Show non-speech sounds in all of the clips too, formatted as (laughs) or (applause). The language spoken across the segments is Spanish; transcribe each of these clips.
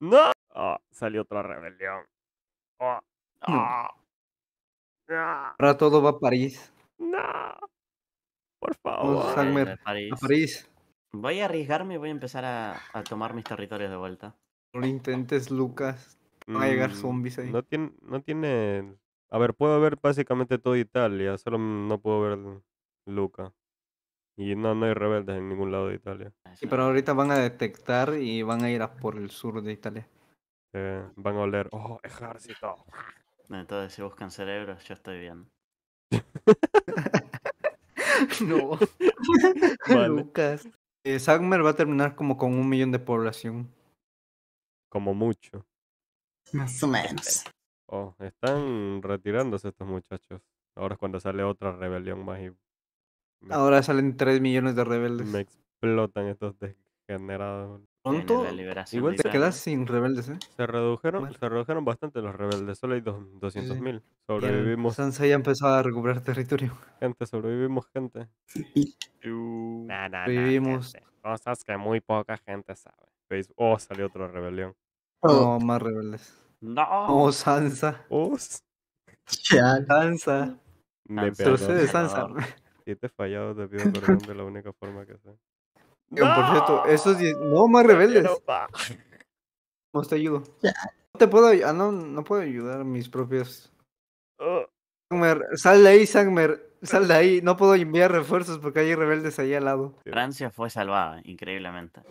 ¡No! Ah, salió otra rebelión. Ah, mm. ah, Ahora todo va a París. No. Por favor. a París. Voy a arriesgarme y voy a empezar a, tomar mis territorios de vuelta. No intentes, Lucas. no a llegar mm, zombies ahí. No tiene, no tiene. A ver, puedo ver básicamente toda Italia, solo no puedo ver Luca. Y no, no hay rebeldes en ningún lado de Italia. Sí, pero ahorita van a detectar y van a ir a por el sur de Italia. Eh, van a oler, oh, ejército. entonces si buscan cerebros, yo estoy bien. (laughs) no. (laughs) Lucas. Eh, Sagmer va a terminar como con un millón de población. Como mucho. Más o menos. Oh, están retirándose estos muchachos. Ahora es cuando sale otra rebelión más y Ahora salen 3 millones de rebeldes. Me explotan estos degenerados. Pronto, igual te quedas sin rebeldes, ¿eh? Se redujeron, se redujeron bastante los rebeldes, solo hay 200.000. Sobrevivimos. Sansa ya empezó a recuperar territorio. Gente, sobrevivimos, gente. Vivimos. Cosas que muy poca gente sabe. Facebook. Oh, salió otra rebelión. Oh, más rebeldes. No. Oh, Sansa. Oh. Sansa. De Sansa. Sansa he fallado te Pido (laughs) Perdón de la única forma que sé. No. Eh, por cierto, esos 10. No, más rebeldes. No, te ayudo. No te puedo. ayudar, ah, no, puedo ayudar mis propios. Sangmer, oh. Sal de ahí, Sangmer. Sal de ahí. No puedo enviar refuerzos porque hay rebeldes ahí al lado. Francia fue salvada, increíblemente.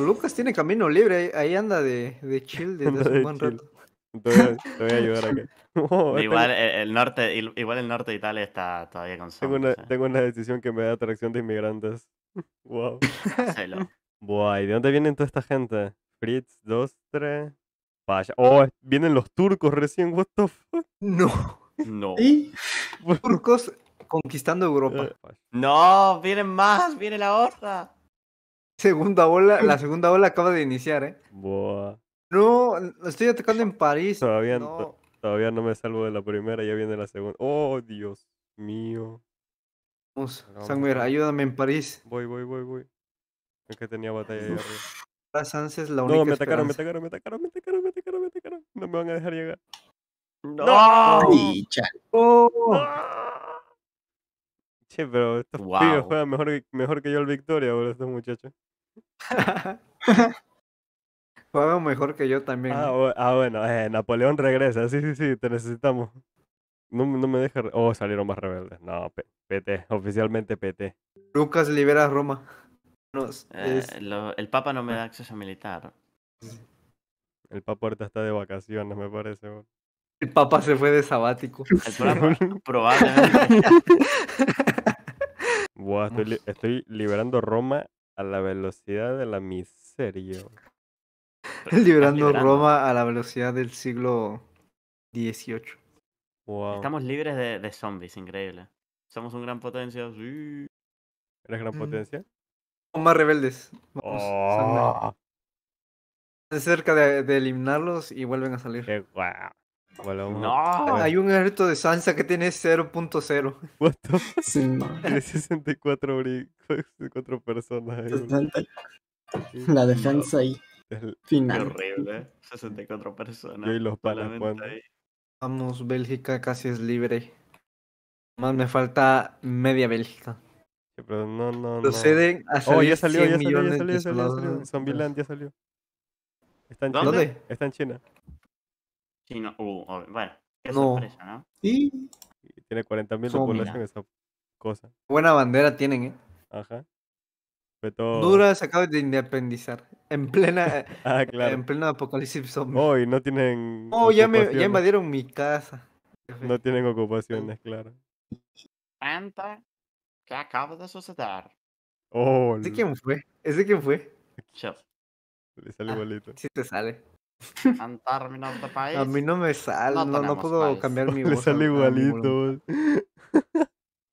Lucas tiene camino libre. Ahí anda de, de chill desde hace un buen rato. (laughs) (laughs) Te voy, a, ayudar aquí (laughs) igual, el norte, igual el norte de Italia está todavía con zombies, tengo, una, decisión que me da atracción de inmigrantes. Wow. Buah, ¿y de dónde vienen toda esta gente? Fritz, tres Vaya. Oh, vienen los turcos recién, what the fuck. No. No. Turcos conquistando Europa. Eh, no, vienen más, viene la horda. Segunda ola, la segunda ola acaba de iniciar, eh. Buah. No, estoy atacando en París. Todavía no. me salvo de la primera, ya viene la segunda. Oh, Dios mío. Vamos, ayúdame en París. Voy, voy, voy, voy. Es que tenía batalla ahí arriba. es la única No, me atacaron, me atacaron, me atacaron, me atacaron, me atacaron, me atacaron. No me van a dejar llegar. ¡No! ¡Oh! Che, pero estos pibes juegan mejor, mejor que yo el Victoria, boludo, estos muchachos. (laughs) Juega mejor que yo también. Ah, ah, bueno, eh, Napoleón regresa. Sí, sí, sí, te necesitamos. No, no me dejes... Oh, salieron más rebeldes. No, PT, oficialmente PT. Lucas libera Roma. Eh, el Papa no me ah. da acceso militar. El Papa ahorita está de vacaciones, me parece. El Papa se fue de sabático. El Papa, (laughs) probablemente. estoy liberando Roma a la velocidad de la miseria. (laughs) Liberando, Roma a la velocidad del siglo XVIII. Estamos libres de, zombies, increíble. Somos un gran potencia. Sí. ¿Eres gran potencia? Somos más rebeldes. Vamos, oh. cerca de, eliminarlos y vuelven a salir. Qué Hay un ejército de Sansa que tiene 0.0. What (laughs) Tiene 64, (laughs) personas. la defensa ahí. Es Horrible, 64 ¿eh? personas. y los Vamos, Bélgica casi es libre. Más me falta media Bélgica. pero no, no, Proceden a oh, ya salió, ya salió, ya salió, ya salió, ya salió, ya salió. ¿Dónde? Está en China. China, uh, bueno. Qué sorpresa, ¿no? Sí. Tiene 40.000 de población esa cosa. Buena bandera tienen, ¿eh? Ajá duras acaba de independizar. En plena, (laughs) ah, claro. en plena apocalipsis zombie. Hoy no tienen. Oh, ya, me, ya invadieron mi casa. No tienen ocupaciones, claro. Santa, que acaba de suceder. Oh, ¿Ese quién fue? ¿Ese quién fue? Chef. Le sale ah, igualito. sí te sale. de país. (laughs) A mí no me sale, no, no, puedo cambiar mi (laughs) voz. Le sale igualito.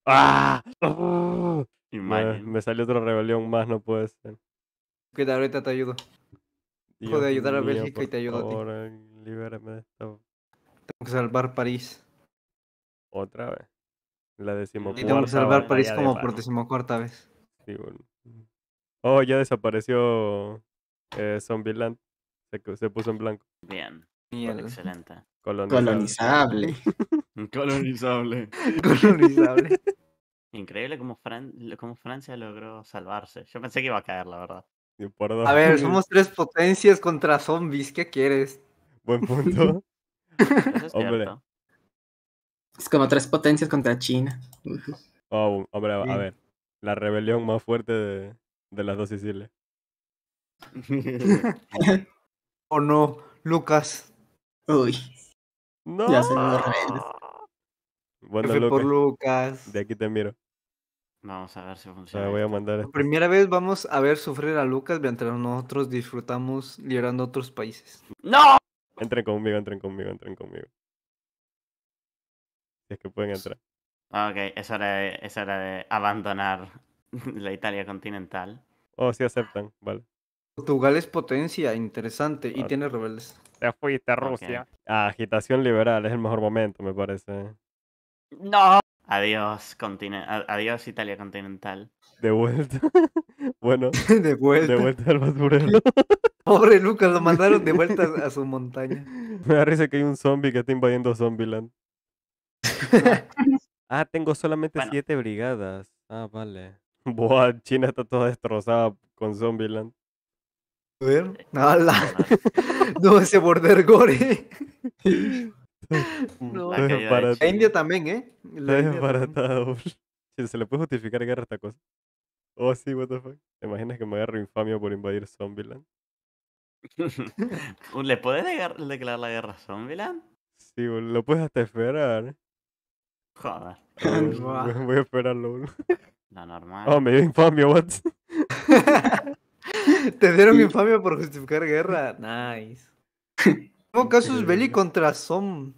¡Ah! ¡Oh! Me, salió otra rebelión más, no puede ser. Cuida, ahorita te ayudo. Puedo ayudar a Bélgica y te ayudo a ti. Eh, libérame de esto. Tengo que salvar París. ¿Otra vez? La decimocuarta. Y tengo que salvar París como por decimocuarta vez. Sí, bueno. Oh, ya desapareció eh, Land. Se, puso en blanco. Bien. Bien. Excelente. Colonizable. Colonizable. (laughs) Colonizable. (laughs) Increíble cómo, Francia logró salvarse. Yo pensé que iba a caer, la verdad. A ver, somos (laughs) tres potencias contra zombies. ¿Qué quieres? Buen punto. (laughs) es Es como tres potencias contra China. Oh, hombre, a, ver. La rebelión más fuerte de, las dos Sicilias. (laughs) o no, Lucas. Uy. No. Ya se Bueno, por Lucas. De aquí te miro. Vamos a ver si funciona. Este. primera vez vamos a ver sufrir a Lucas mientras nosotros disfrutamos liberando otros países. ¡No! Entren conmigo, entren conmigo, entren conmigo. Si es que pueden entrar. Ok, es hora de, abandonar (laughs) la Italia continental. Oh, si aceptan, vale. Portugal es potencia, interesante, y tiene rebeldes. Ya fuiste a Rusia. Ah, agitación liberal es el mejor momento, me parece. No. Adiós, adiós Italia continental. De vuelta. (laughs) bueno. (laughs) de vuelta. De vuelta al basurero. (laughs) Pobre Lucas, lo mandaron de vuelta a su montaña. Me da risa que hay un zombie que está invadiendo Zombieland. ah, tengo solamente siete brigadas. Ah, vale. Buah, China está toda destrozada con Zombieland. A ver. Eh, no, ese border gore. (laughs) Mm, no, la, India también, ¿eh? (laughs) Se le puede justificar guerra a esta cosa. Oh, sí, what the fuck. ¿Te imaginas que me agarro infamia por invadir Zombieland? (laughs) ¿Le puedes declarar la guerra a Zombieland? Sí, lo puedes hasta esperar. Joder. voy, a esperarlo. No, normal. Oh, me dio infamia, what? Te dieron infamia por justificar guerra. Nice. Casus Belli contra Som.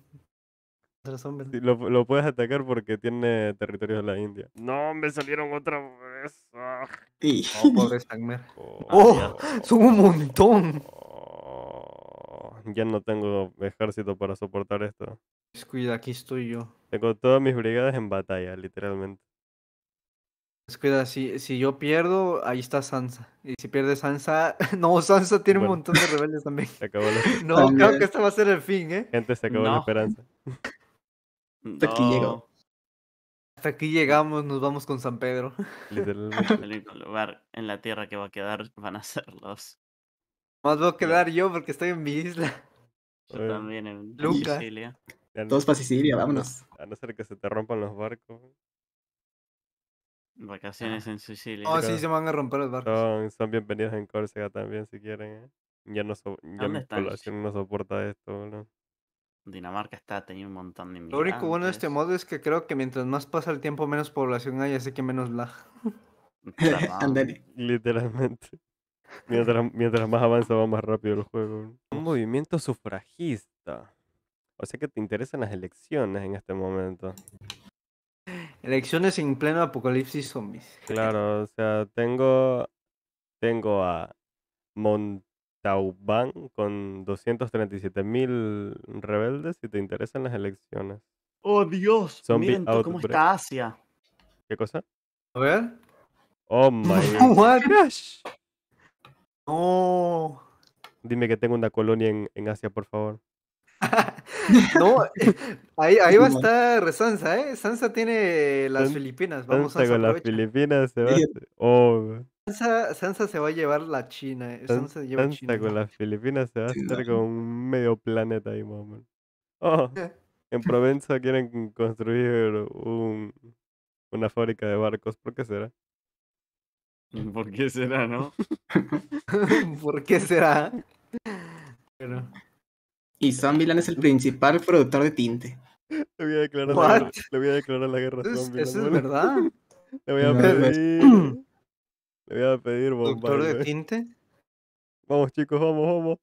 lo, puedes atacar porque tiene Territorio de la India. No, me salieron otra vez. Ah. Oh, pobre Sangmer. oh, oh son un montón. Oh. Ya no tengo ejército para soportar esto. Cuida, aquí estoy yo. Tengo todas mis brigadas en batalla, literalmente. Es si, si yo pierdo, ahí está Sansa. Y si pierde Sansa, (laughs) no, Sansa tiene un montón de rebeldes también. (laughs) Se acabó la... (laughs) No, creo que este va a ser el fin, ¿eh? Gente, se acabó la esperanza. Hasta aquí llegó. Hasta aquí llegamos, nos vamos con San Pedro. Literalmente. El único lugar en la tierra que va a quedar van a ser los. Más voy a quedar yo porque estoy en mi isla. Yo también en Sicilia. Todos para Sicilia, vámonos. A no ser que se te rompan los barcos. Vacaciones en Sicilia. Oh, sí, se van a romper los barcos. Son, bienvenidos en Córcega también, si quieren. ¿eh? Ya, no mi población no soporta esto, Dinamarca está teniendo un montón de inmigrantes. Lo único bueno de este modo es que creo que mientras más pasa el tiempo, menos población hay, así que menos lag. (laughs) (laughs) Literalmente. (laughs) Mientras, mientras más avanza, va más rápido el juego. Un movimiento sufragista. O sea que te interesan las elecciones en este momento. Elecciones en pleno apocalipsis zombies. Claro, o sea, tengo, tengo a Montauban con 237 mil rebeldes si te interesan las elecciones. ¡Oh, Dios! ¿Cómo está Asia? ¿Qué cosa? A ver. ¡Oh, (laughs) my ¡Oh, gosh! Dime que tengo una colonia en Asia, por favor. (laughs) no, ahí, ahí va a estar Sansa, ¿eh? Sansa tiene las Filipinas. Vamos Sansa a con las Filipinas se va. Oh. Sansa, se va a llevar la China. Eh, Sansa, lleva China. con las Filipinas se va a hacer con un medio planeta ahí, mamá. Oh, (laughs) en Provenza quieren construir un, una fábrica de barcos. ¿Por qué será? (laughs) ¿Por qué será, no? ¿Por qué será? Bueno. Y Zombieland es el principal productor de tinte. Le voy a declarar, la, guerra a Zombieland. Eso es verdad. Le voy a (laughs) pedir. (clears throat) le voy a pedir bomba. ¿Productor de tinte? Vamos, chicos, vamos, vamos.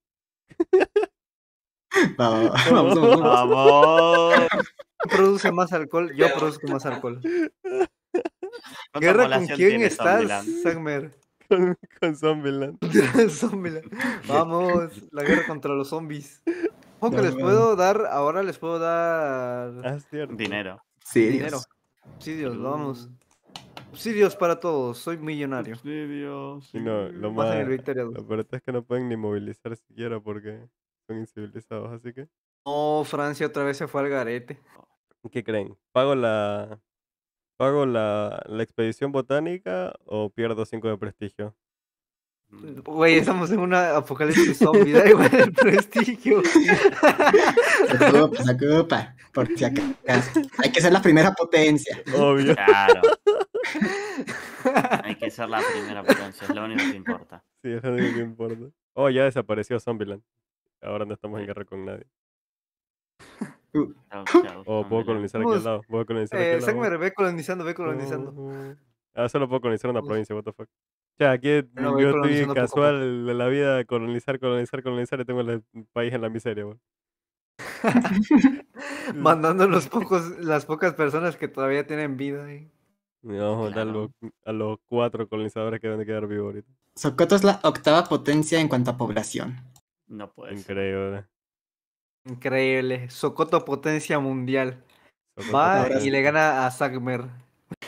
(laughs) (laughs) Vamos, vamos, vamos. Produce más alcohol, yo produzco más alcohol. ¿Guerra con quién estás, Sagmer? Con, con Zombieland. Zombieland. Vamos, la guerra contra los zombies que les puedo dar, ahora les puedo dar ah, dinero. Sí, dinero. dios mm. vamos. dios para todos, soy millonario. no, lo más. La verdad es que no pueden ni movilizar siquiera porque son incivilizados, así que. No, Francia otra vez se fue al garete. ¿Qué creen? ¿Pago la, pago la, la expedición botánica o pierdo 5 de prestigio? Mm. Güey, estamos en una apocalipsis zombie, da igual el prestigio. Se ocupa, se ocupa, por si Hay que ser la primera potencia. Obvio. Claro. (laughs) Hay que ser la primera potencia, es lo único que importa. Sí, es lo único que importa. Oh, ya desapareció Zombieland. Ahora no estamos en guerra con nadie. Uh. Uh. Oh, puedo colonizar aquí al lado. Puedo colonizar aquí eh, al lado. Sácame, ve colonizando, ve colonizando. Ahora oh, oh. Ah, solo puedo colonizar una provincia, what the fuck. Ya, sea, no, yo estoy casual de la vida, colonizar, colonizar, colonizar, y tengo el país en la miseria, boludo. (laughs) (laughs) Mandando los pocos, las pocas personas que todavía tienen vida ahí. No, a, los, cuatro colonizadores que van a quedar vivos ahorita. Socoto es la octava potencia en cuanto a población. No puede Increíble. Ser. Increíble. Socoto potencia mundial. Va y le gana a Zagmer.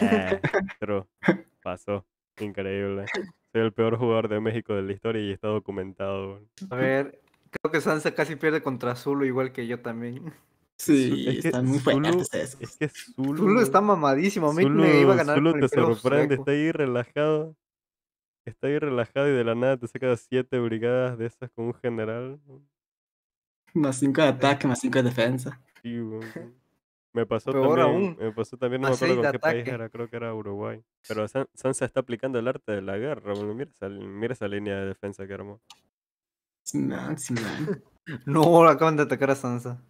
Eh, pero (laughs) Pasó. Increíble. Soy el peor jugador de México de la historia y está documentado. A ver, creo que Sansa casi pierde contra Zulu igual que yo también. Sí, está muy fuerte Es que Zulu, Zulu está mamadísimo. Zulu, me iba a ganar Zulu te sorprende, está ahí relajado. Está ahí relajado y de la nada te saca siete brigadas de esas con un general. Más cinco de eh. ataque, más cinco de defensa. Me pasó también, Me no me acuerdo con qué país era, creo que era Uruguay. Pero Sansa está aplicando el arte de la guerra. mira, esa, mira esa línea de defensa que armó. (laughs) No, acaban de atacar a Sansa.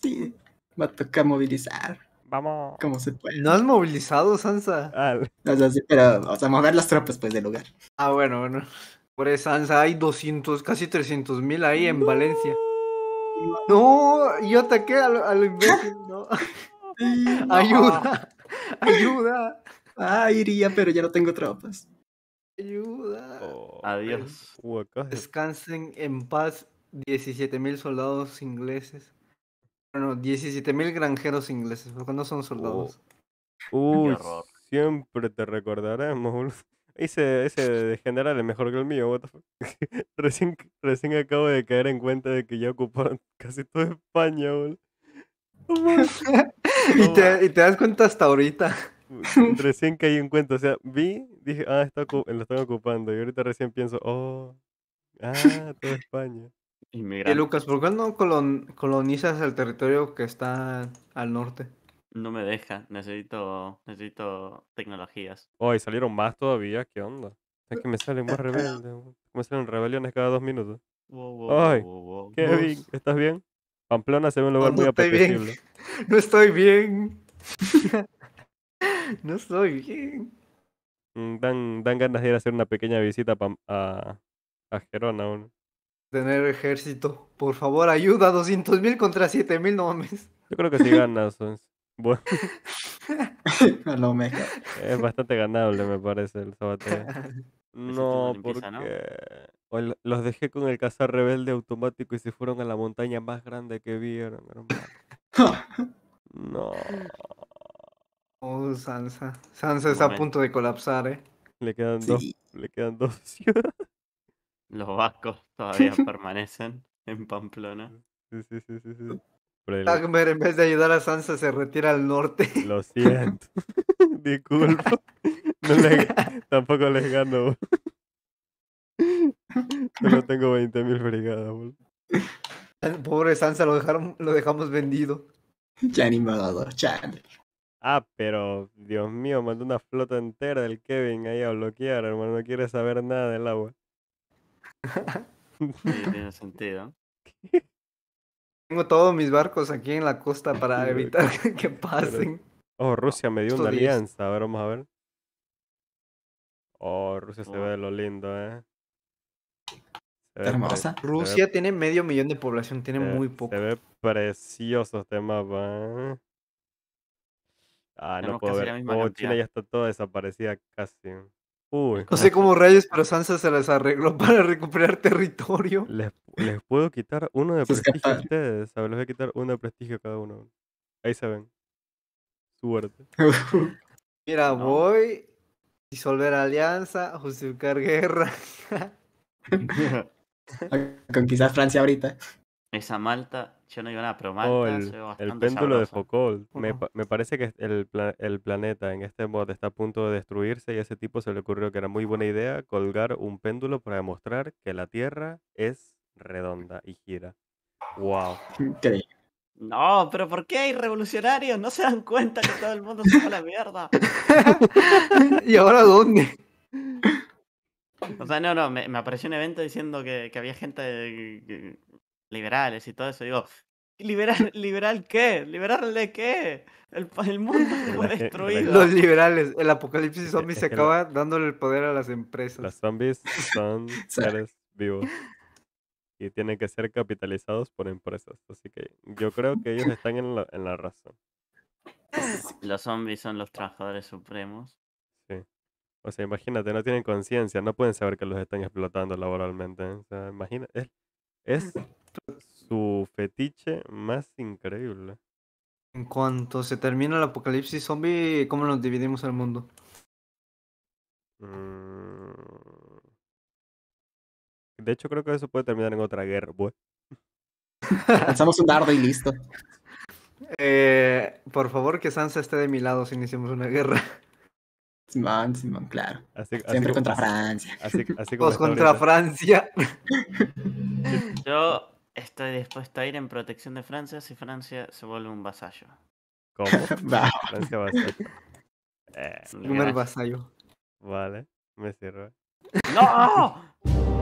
Sí, va a tocar movilizar. Vamos. ¿Cómo se puede. ¿No has movilizado, Sansa? Ah, o sea, pero, vamos a mover las tropas pues del lugar. Ah, bueno, bueno. Por Sansa hay 200, casi 300 mil ahí en Valencia. No, yo ataqué al, imbécil, ¿no? (laughs) Ayuda, (laughs) ayuda. Ah, iría, pero ya no tengo tropas. Ayuda. Oh, Adiós. Pues. Descansen en paz 17.000 soldados ingleses. Bueno, 17.000 granjeros ingleses, porque no son soldados. Uy, siempre te recordaremos, boludo. Ese, ese de general es mejor que el mío, what the (laughs) recién, recién acabo de caer en cuenta de que ya ocuparon (laughs) casi toda España, (laughs) y, te, y te das cuenta hasta ahorita. Recién caí en cuenta, o sea, vi, dije, ah, está, lo están ocupando. Y ahorita recién pienso, oh, ah, toda España. Y Lucas, ¿por qué no colonizas el territorio que está al norte? No me deja, necesito, necesito tecnologías. Hoy oh, salieron más todavía, ¿qué onda? Es que me salen más (laughs) rebeldes. Me salen rebeliones cada dos minutos. Kevin, ¿estás bien? Pamplona se ve un lugar muy apetecible. (laughs) No estoy bien. (laughs) no estoy bien. Mm, dan, ganas de ir a hacer una pequeña visita a, a Gerona. Tener ejército. Por favor, ayuda. 200.000 contra 7.000, no mames. Yo creo que sí ganas. Bueno. (laughs) Es bastante ganable, me parece, el sabateo. (laughs) No, porque los dejé con el cazar rebelde automático y se fueron a la montaña más grande que vieron, (laughs) no. Oh, Sansa. Sansa está a punto de colapsar, eh. Le quedan dos, le quedan dos ciudades. Los vascos todavía permanecen en Pamplona. Sí, sí, sí, sí, sí. Tagmer en vez de ayudar a Sansa, se retira al norte. Lo siento. (laughs) Disculpa. No le... Tampoco les gano. Solo tengo 20.000 mil brigadas, Pobre Sansa, lo, dejaron, lo dejamos vendido. Ya ni Ah, pero Dios mío, mandó una flota entera del Kevin ahí a bloquear, hermano. No quiere saber nada del agua. (laughs) tiene sentido. (laughs) Tengo todos mis barcos aquí en la costa para evitar (laughs) que pasen. oh, Rusia me dio una alianza. A ver, vamos a ver. Oh, Rusia se ve de lo lindo, eh. Hermosa. Rusia tiene medio millón de población, tiene muy poco. Se ve precioso este mapa. Eh. Ah, no puedo ver. Oh, China ya está toda desaparecida casi no sé cómo reyes, pero Sansa se las arregló (laughs) para recuperar territorio. Les, puedo quitar uno de prestigio a ustedes. les voy a quitar uno de prestigio a cada uno. Ahí se ven. Suerte. (laughs) Mira, voy a Disolver alianza, justificar guerra. (laughs) Conquistar Francia ahorita. Esa malta, yo no digo nada, pero oh, malta el, El péndulo de Foucault. Me, parece que el, planeta en este mod está a punto de destruirse y a ese tipo se le ocurrió que era muy buena idea colgar un péndulo para demostrar que la Tierra es redonda y gira. ¡Wow! No, pero ¿por qué hay revolucionarios? ¿No se dan cuenta que todo el mundo se va a la mierda? (laughs) ¿Y ahora dónde? O sea, no, no, me, apareció un evento diciendo que, que había gente que, liberales y todo eso. Digo, ¿liberal, liberal qué? ¿Liberal de qué? El, mundo fue destruido. Los liberales, el apocalipsis zombie se acaba dándole el poder a las empresas. Los zombies son (laughs) seres vivos y tienen que ser capitalizados por empresas. Así que yo creo que ellos están en la, en la razón. (laughs) Los zombies son los trabajadores supremos. Sí. O sea, imagínate, no tienen conciencia, no pueden saber que los están explotando laboralmente. ¿eh? O sea, imagínate es su fetiche más increíble. En cuanto se termina el apocalipsis zombie, ¿cómo nos dividimos el mundo? Mm. De hecho, creo que eso puede terminar en otra guerra, Lanzamos un dardo y listo. Eh, por favor, que Sansa esté de mi lado si iniciamos una guerra. Simón, Simón, claro. Siempre contra Francia. Así, así (laughs) pues contra Francia. (laughs) Yo estoy dispuesto a ir en protección de Francia si Francia se vuelve un vasallo. ¿Cómo? (laughs) (laughs) Francia vasallo. Eh, primer vasallo. Vale, me cierro ¡No! (laughs)